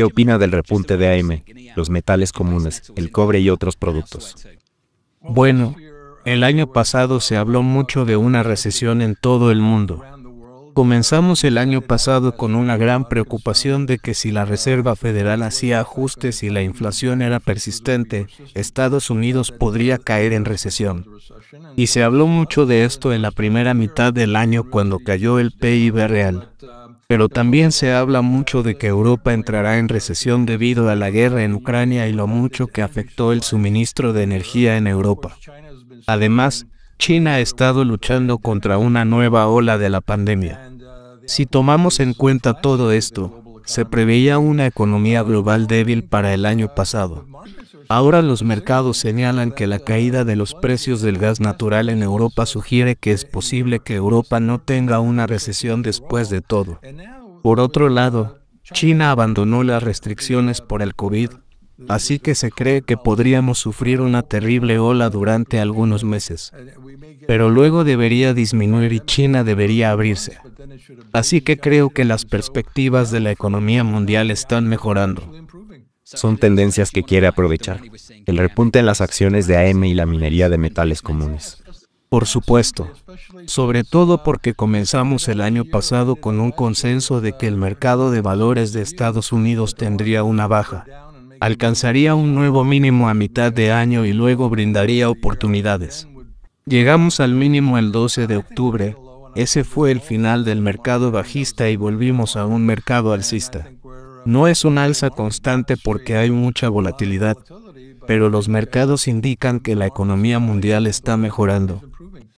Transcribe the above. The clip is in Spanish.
¿Qué opina del repunte de AM, los metales comunes, el cobre y otros productos? Bueno, el año pasado se habló mucho de una recesión en todo el mundo. Comenzamos el año pasado con una gran preocupación de que si la Reserva Federal hacía ajustes y la inflación era persistente, Estados Unidos podría caer en recesión. Y se habló mucho de esto en la primera mitad del año cuando cayó el PIB real. Pero también se habla mucho de que Europa entrará en recesión debido a la guerra en Ucrania y lo mucho que afectó el suministro de energía en Europa. Además, China ha estado luchando contra una nueva ola de la pandemia. Si tomamos en cuenta todo esto, se preveía una economía global débil para el año pasado. Ahora los mercados señalan que la caída de los precios del gas natural en Europa sugiere que es posible que Europa no tenga una recesión después de todo. Por otro lado, China abandonó las restricciones por el COVID Así que se cree que podríamos sufrir una terrible ola durante algunos meses. Pero luego debería disminuir y China debería abrirse. Así que creo que las perspectivas de la economía mundial están mejorando. Son tendencias que quiere aprovechar. El repunte en las acciones de AM y la minería de metales comunes. Por supuesto, sobre todo porque comenzamos el año pasado con un consenso de que el mercado de valores de Estados Unidos tendría una baja alcanzaría un nuevo mínimo a mitad de año y luego brindaría oportunidades. Llegamos al mínimo el 12 de octubre, ese fue el final del mercado bajista y volvimos a un mercado alcista. No es un alza constante porque hay mucha volatilidad, pero los mercados indican que la economía mundial está mejorando.